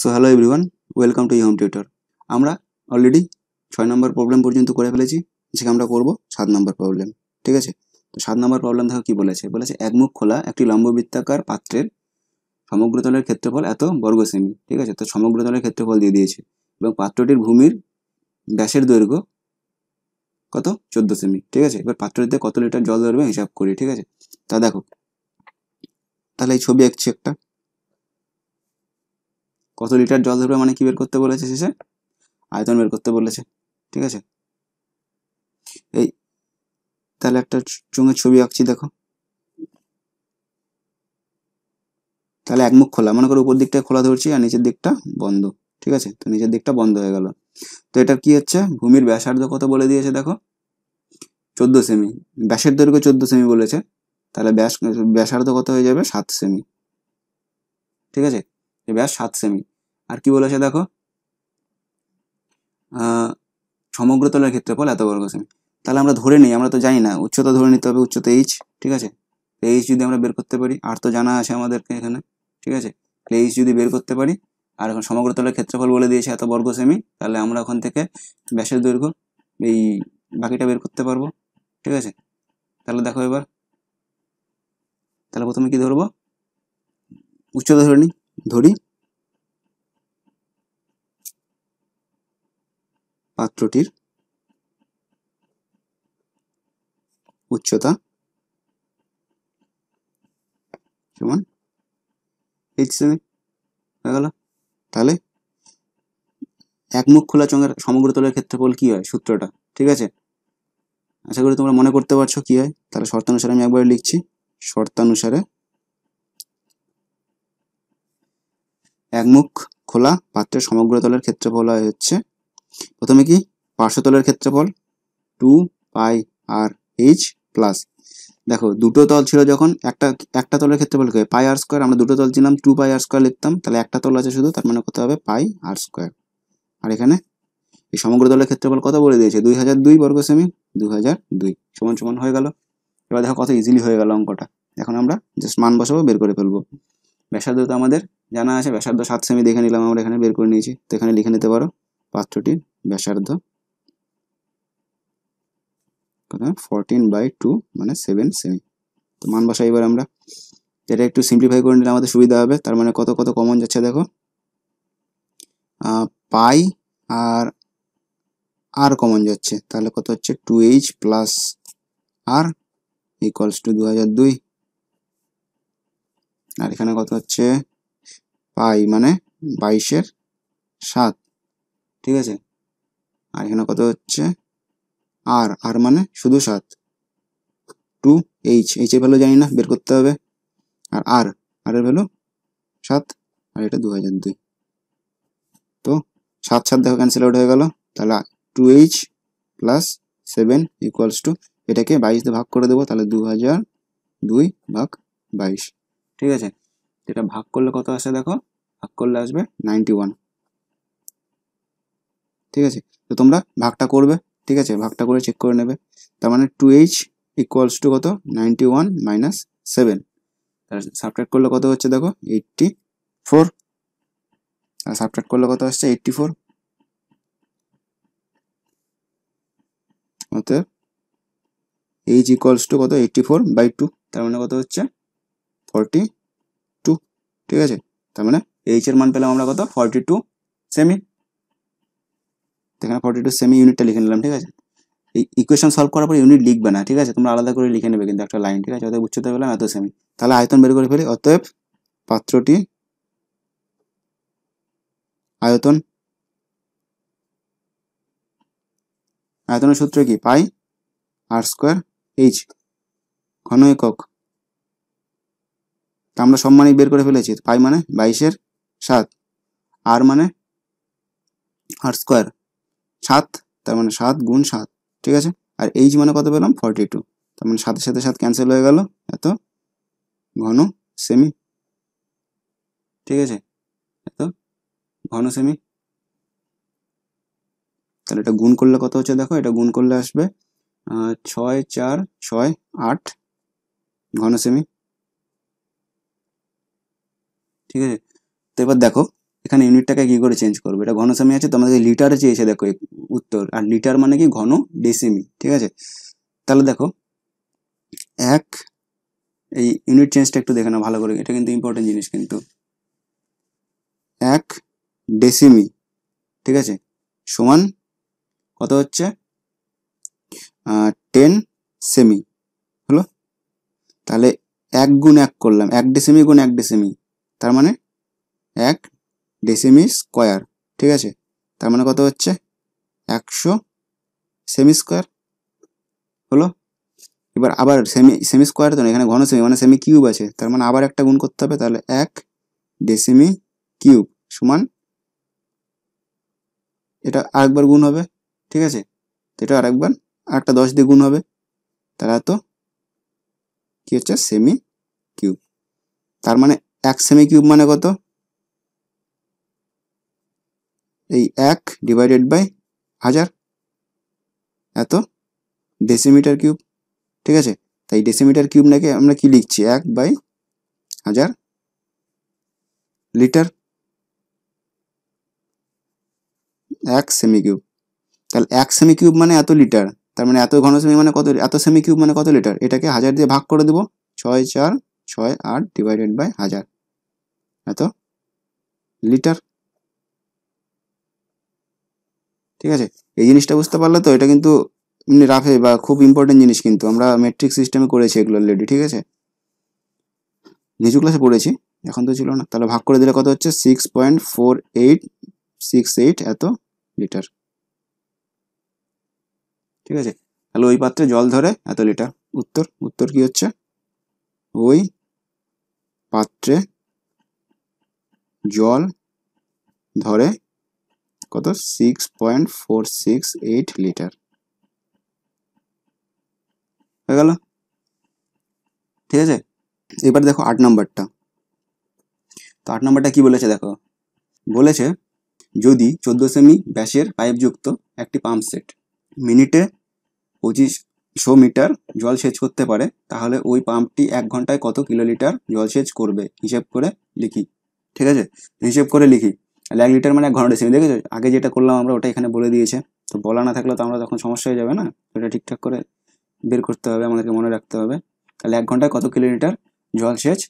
so hello everyone welcome to e home tutor আমরা already ছয় number problem পর্যন্ত করে ফেলেছি যেখানে আমরা করবো সাত নম্বর প্রবলেম ঠিক আছে তো সাত নম্বর প্রবলেম দেখো কী বলেছে বলেছে একমুখ খোলা একটি লম্ববৃত্তাকার পাত্রের সমগ্র তলের ক্ষেত্রফল এত বর্গ সেমি ঠিক আছে তো সমগ্র তলের ক্ষেত্রফল দিয়ে দিয়েছে এবং পাত্রটির ভূমির ব্যাসের দৈর্ঘ্য কত চোদ্দ সেমি ঠিক আছে এবার পাত্রটিতে কত লিটার জল ধরবে হিসাব করি ঠিক আছে তা দেখো তাহলে এই ছবি আঁকছি একটা কত লিটার জল ধরবে মানে কি বের করতে বলেছে শেষে আয়তন বের করতে বলেছে ঠিক আছে এই তাহলে একটা চুঙের ছবি আঁকছি দেখো তাহলে একমুখ খোলা মনে করো উপর দিকটা খোলা ধরছি আর নিচের দিকটা বন্ধ ঠিক আছে তো নিচের দিকটা বন্ধ হয়ে গেল তো এটা কি হচ্ছে ভূমির ব্যাসার্ধ কত বলে দিয়েছে দেখো চোদ্দো সেমি ব্যাসের দৈর্ঘ্য চোদ্দো সেমি বলেছে তাহলে ব্যাস ব্যাসার্ধ কত হয়ে যাবে সাত সেমি ঠিক আছে ব্যাস সাত সেমি আর কি বলেছে দেখো সমগ্র তলের ক্ষেত্রফল এত বর্গ সেমি তাহলে আমরা ধরে নিই আমরা তো জানি না উচ্চতা ধরে নিতে হবে উচ্চতা এইচ ঠিক আছে এইচ যদি আমরা বের করতে পারি আর তো জানা আছে আমাদেরকে এখানে ঠিক আছে এইচ যদি বের করতে পারি আর এখন সমগ্র তলের ক্ষেত্রফল বলে দিয়েছে এত বর্গ সেমি তাহলে আমরা ওখান থেকে ব্যাসের দৈর্ঘ্য এই বাকিটা বের করতে পারবো ঠিক আছে তাহলে দেখো এবার তাহলে প্রথমে কি ধরবো উচ্চতা ধরে নিই ধরি পাত্রটির উচ্চতা কেমন তাহলে এক মুখ খোলা চঙ্গের সমগ্র তলের ক্ষেত্রফল কি হয় সূত্রটা ঠিক আছে আশা করি তোমরা মনে করতে পারছো কি হয় তাহলে শর্তানুসারে আমি একবার লিখছি শর্তানুসারে একমুখ খোলা পাত্রের সমগ্র তলের ক্ষেত্রফল হচ্ছে প্রথমে কি পার্শ্বতলের ক্ষেত্রফল two pi r h plus দেখো দুটো তল ছিল যখন একটা একটা তলের ক্ষেত্রফল কি পাই আর স্কোয়ার আমরা দুটো তল ছিলাম টু পাই আর স্কোয়ার লিখতাম তাহলে একটা তল আছে শুধু তার মানে কত হবে পাই আর স্কোয়ার আর এখানে এই সমগ্র তলের ক্ষেত্রফল কত বলে দিয়েছে দুই হাজার দুই বর্গ সেমি দু হাজার দুই সমান সমান হয়ে গেল এবার দেখো কত ইজিলি হয়ে গেল অঙ্কটা এখন আমরা জাস্ট মান বসাবো বের করে ফেলবো ব্যাসার্ধ তো আমাদের জানা আছে ব্যাসার্ধ সাত সেমি দেখে নিলাম আমরা এখানে বের করে নিয়েছি তো এখানে লিখে নিতে পারো পাত্রটির ব্যাসার্ধ ফোরটিন বাই টু মানে সেভেন সেমি তো মান বসা এবার আমরা এটা একটু সিম্পলিফাই করে নিলে আমাদের সুবিধা হবে তার মানে কত কত কমন যাচ্ছে দেখো পাই আর আর কমন যাচ্ছে তাহলে কত হচ্ছে two h plus r equals two দু হাজার দুই আর এখানে কত হচ্ছে পাই মানে বাইশের সাত ঠিক আছে আর এখানে কত হচ্ছে আর আর মানে শুধু সাত টু এইচ এইচের ভ্যালু জানি না বের করতে হবে আর আর আর এর ভ্যালু সাত আর এটা দু হাজার দুই তো সাত সাত দেখো ক্যান্সেল আউট হয়ে গেল তাহলে two h plus seven equals two এটাকে বাইশ দিয়ে ভাগ করে দেবো তাহলে দু হাজার দুই ভাগ বাইশ ঠিক আছে যেটা ভাগ করলে কত আসে দেখো ভাগ করলে আসবে নাইনটি ওয়ান ঠিক আছে তো তোমরা ভাগটা করবে ঠিক আছে ভাগটা করে চেক করে নেবে তার মানে টু এইচ ইকুয়ালস টু কত নাইনটি ওয়ান মাইনাস সেভেন তার সাবট্রাক্ট করলে কত হচ্ছে দেখো এইটটি ফোর আর সাবট্রাক্ট করলে কত আসছে এইটটি ফোর অতএব এইচ ইকুয়ালস টু কত এইটটি ফোর বাই টু তার মানে কত হচ্ছে ফর্টি টু ঠিক আছে তার মানে এইচ এর মান পেলাম আমরা কত ফর্টি টু সেমি এখানে ফর্টি টু সেমি ইউনিটটা লিখে নিলাম ঠিক আছে এই ইকুয়েশন সলভ করার পর ইউনিট লিখবে না ঠিক আছে তোমরা আলাদা করে লিখে নেবে কিন্তু একটা লাইন ঠিক আছে অতএব উচ্চতা পেলাম এত সেমি তাহলে আয়তন বের করে ফেলি অতএব পাত্রটি আয়তন আয়তনের সূত্র কি পাই আর স্কোয়ার এইচ ঘন একক তো আমরা সব সম্মানই বের করে ফেলেছি পাই মানে বাইশের সাত আর মানে আর স্কোয়ার সাত তার মানে সাত গুণ সাত ঠিক আছে আর এইচ মানে কত পেলাম ফর্টি টু তার মানে সাথে সাথে সাত ক্যান্সেল হয়ে গেল এত ঘন সেমি ঠিক আছে এত ঘন সেমি তাহলে এটা গুণ করলে কত হচ্ছে দেখো এটা গুণ করলে আসবে ছয় চার ছয় আট ঘন সেমি ঠিক আছে তো এবার দেখো এখানে ইউনিটটাকে কী করে চেঞ্জ করবো এটা ঘনসামি আছে তোমাদের লিটারে চেয়েছে দেখো উত্তর আর লিটার মানে কি ঘন ডেসিমি ঠিক আছে তাহলে দেখো এক এই ইউনিট চেঞ্জটা একটু দেখে না ভালো করে এটা কিন্তু ইম্পর্টেন্ট জিনিস কিন্তু এক ডেসিমি ঠিক আছে সমান কত হচ্ছে টেন সেমি হলো তাহলে এক গুণ এক করলাম এক ডেসিমি গুণ এক ডেসিমি তার মানে এক ডেসিমি স্কোয়ার ঠিক আছে তার মানে কত হচ্ছে একশো সেমি স্কোয়ার হলো এবার আবার সেমি সেমি স্কোয়ার তো না এখানে ঘন সেমি মানে সেমি কিউব আছে তার মানে আবার একটা গুণ করতে হবে তাহলে এক ডেসিমি কিউব সমান এটা আরেকবার গুণ হবে ঠিক আছে তো এটা আরেকবার আরেকটা দশ দিয়ে গুণ হবে তারা তো কী হচ্ছে সেমি কিউব তার মানে এক সেমি কিউব মানে কত এই এক ডিভাইডেড বাই হাজার এত ডেসিমিটার কিউব ঠিক আছে তাই ডেসিমিটার কিউব নাকি আমরা কি লিখছি এক বাই হাজার লিটার এক সেমি কিউব তাহলে এক সেমি কিউব মানে এত লিটার তার মানে এত ঘন সেমি মানে কত এত সেমি কিউব মানে কত লিটার এটাকে হাজার দিয়ে ভাগ করে দেবো ছয় চার ছয় আট ডিভাইডেড বাই হাজার এত লিটার ঠিক আছে এই জিনিসটা বুঝতে পারলে তো এটা কিন্তু এমনি রাফে বা খুব ইম্পর্টেন্ট জিনিস কিন্তু আমরা মেট্রিক সিস্টেমে করেছি এগুলো অলরেডি ঠিক আছে নিচু ক্লাসে পড়েছি এখন তো ছিল না তাহলে ভাগ করে দিলে কত হচ্ছে six point four eight six eight এত লিটার ঠিক আছে তাহলে ওই পাত্রে জল ধরে এত লিটার উত্তর উত্তর কি হচ্ছে ওই পাত্রে জল ধরে কত six point four six eight litre হয়ে গেল ঠিক আছে এবার দেখো আট নম্বরটা তো আট নম্বরটা কি বলেছে দেখো বলেছে যদি চোদ্দ সেমি ব্যাসের পাইপযুক্ত একটি পাম্প সেট মিনিটে পঁচিশশো মিটার জল সেচ করতে পারে তাহলে ওই পাম্পটি এক ঘন্টায় কত কিলোলিটার জল সেচ করবে হিসেব করে লিখি ঠিক আছে হিসেব করে লিখি তাহলে এক লিটার মানে এক ঘন্টা সেমি দেখেছো আগে যেটা করলাম আমরা ওটা এখানে বলে দিয়েছে তো বলা না থাকলে তো আমরা তখন সমস্যা হয়ে যাবে না ওটা ঠিকঠাক করে বের করতে হবে আমাদেরকে মনে রাখতে হবে তাহলে এক ঘন্টায় কত কিলোমিটার জল সেচ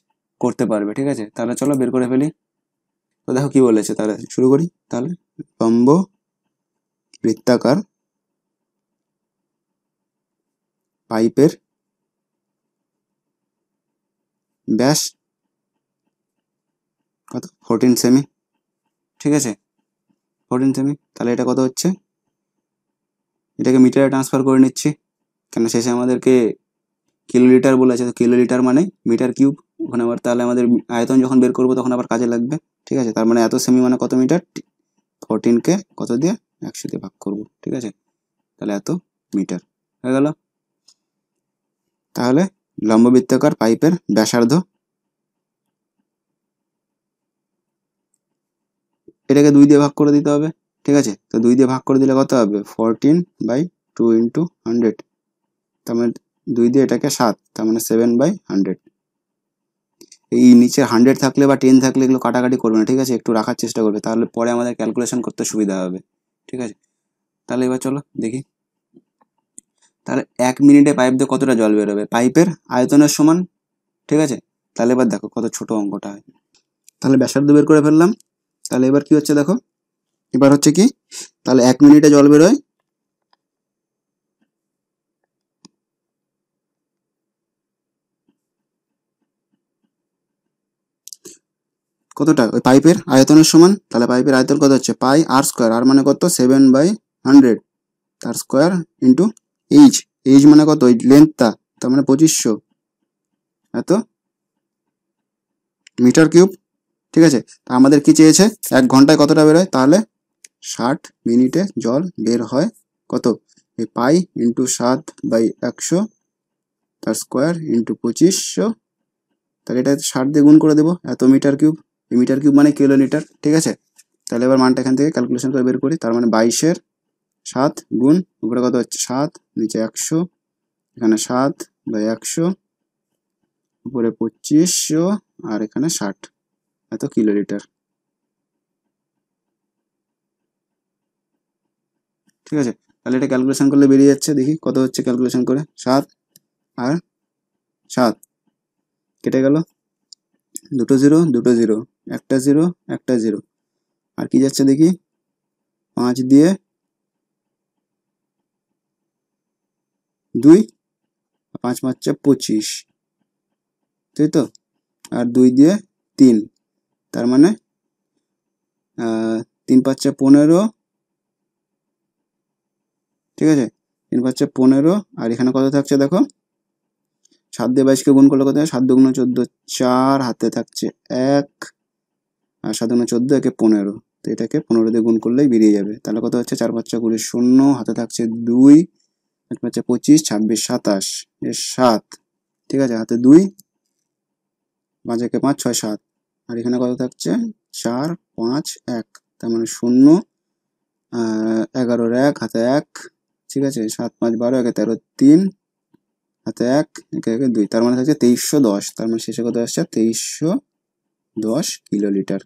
করতে পারবে ঠিক আছে তাহলে চলো বের করে ফেলি তো দেখো কি বলেছে তাহলে শুরু করি তাহলে লম্ব বৃত্তাকার পাইপের ব্যাস কত ফোরটিন সেমি ঠিক আছে ফোরটিন সেমি তাহলে এটা কত হচ্ছে এটাকে মিটারে ট্রান্সফার করে নিচ্ছি কেন শেষে আমাদেরকে কিলো কিলোলিটার বলেছে তো কিলো লিটার মানে মিটার কিউব ওখানে আবার তাহলে আমাদের আয়তন যখন বের করবো তখন আবার কাজে লাগবে ঠিক আছে তার মানে এত সেমি মানে কত মিটার ফোরটিনকে কত দিয়ে একশো ভাগ করব ঠিক আছে তাহলে এত মিটার হয়ে গেল তাহলে লম্ববৃত্তাকার পাইপের ব্যাসার্ধ এটাকে দুই দিয়ে ভাগ করে দিতে হবে ঠিক আছে তো দুই দিয়ে ভাগ করে দিলে কত হবে fourteen by two into hundred তার মানে দুই দিয়ে এটাকে সাত তার মানে সেভেন বাই হান্ড্রেড এই নিচে হান্ড্রেড থাকলে বা টেন থাকলে এগুলো কাটাকাটি করবে না ঠিক আছে একটু রাখার চেষ্টা করবে তাহলে পরে আমাদের ক্যালকুলেশন করতে সুবিধা হবে ঠিক আছে তাহলে এবার চলো দেখি তাহলে এক মিনিটে পাইপ দিয়ে কতটা জল বেরোবে পাইপের আয়তনের সমান ঠিক আছে তাহলে এবার দেখো কত ছোট অঙ্কটা হয় তাহলে ব্যাসার্ধ বের করে ফেললাম তাহলে এবার কি হচ্ছে দেখো এবার হচ্ছে কি তাহলে এক মিনিটে জল বেরোয় কতটা ওই পাইপের আয়তনের সমান তাহলে পাইপের আয়তন কত হচ্ছে পাই আর স্কোয়ার আর মানে কত সেভেন বাই হান্ড্রেড তার স্কোয়ার ইন্টু এইচ এইচ মানে কত ওই লেন্থটা তার মানে পঁচিশশো এত মিটার কিউব ঠিক আছে তা আমাদের কি চেয়েছে এক ঘন্টায় কতটা বেরোয় তাহলে ষাট মিনিটে জল বের হয় কত এই পাই ইন্টু সাত বাই একশো তার স্কোয়ার ইন্টু পঁচিশশো তাহলে এটা ষাট দিয়ে গুণ করে দেবো এত মিটার কিউব এই মিটার কিউব মানে কিলোমিটার ঠিক আছে তাহলে এবার মানটা এখান থেকে ক্যালকুলেশন করে বের করি তার মানে বাইশের সাত গুণ উপরে কত হচ্ছে সাত নিচে একশো এখানে সাত বাই একশো উপরে পঁচিশশো আর এখানে ষাট এত কিলোলিটার ঠিক আছে তাহলে এটা ক্যালকুলেশন করলে বেরিয়ে যাচ্ছে দেখি কত হচ্ছে ক্যালকুলেশন করে সাত আর সাত কেটে গেল দুটো জিরো দুটো জিরো একটা জিরো একটা জিরো আর কি যাচ্ছে দেখি পাঁচ দিয়ে দুই পাঁচ চার পঁচিশ তাই তো আর দুই দিয়ে তিন তার মানে তিন পাঁচে পনেরো ঠিক আছে তিন পাঁচটা পনেরো আর এখানে কত থাকছে দেখো সাত দিয়ে বাইশকে গুণ করলে কত সাত দুগুণ চোদ্দো চার হাতে থাকছে এক আর সাত দুগুণ চোদ্দো একে পনেরো তো এটাকে পনেরো দিয়ে গুণ করলেই বেরিয়ে যাবে তাহলে কত হচ্ছে চার পাঁচ কুড়ি শূন্য হাতে থাকছে দুই পাঁচ পাঁচটা পঁচিশ ছাব্বিশ সাতাশ এর সাত ঠিক আছে হাতে দুই পাঁচ একে পাঁচ ছয় সাত আর এখানে কত থাকছে চার পাঁচ এক তার মানে শূন্য এগারোর এক হাতে এক ঠিক আছে সাত পাঁচ বারো একে তেরো তিন হাতে এক একে একে দুই তার মানে থাকছে তেইশশো দশ তার মানে শেষে কত আসছে তেইশশো দশ কিলোলিটার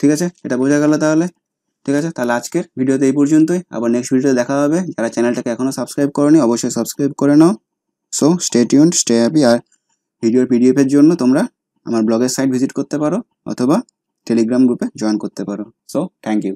ঠিক আছে এটা বোঝা গেল তাহলে ঠিক আছে তাহলে আজকের ভিডিওতে এই পর্যন্তই আবার নেক্সট ভিডিওতে দেখা হবে যারা চ্যানেলটাকে এখনও সাবস্ক্রাইব করেনি অবশ্যই সাবস্ক্রাইব করে নাও so stay tune stay happy আর ভিডিওর পিডিএফের জন্য তোমরা আমার ব্লগের সাইট ভিজিট করতে পারো অথবা টেলিগ্রাম গ্রুপে জয়েন করতে পারো সো থ্যাংক ইউ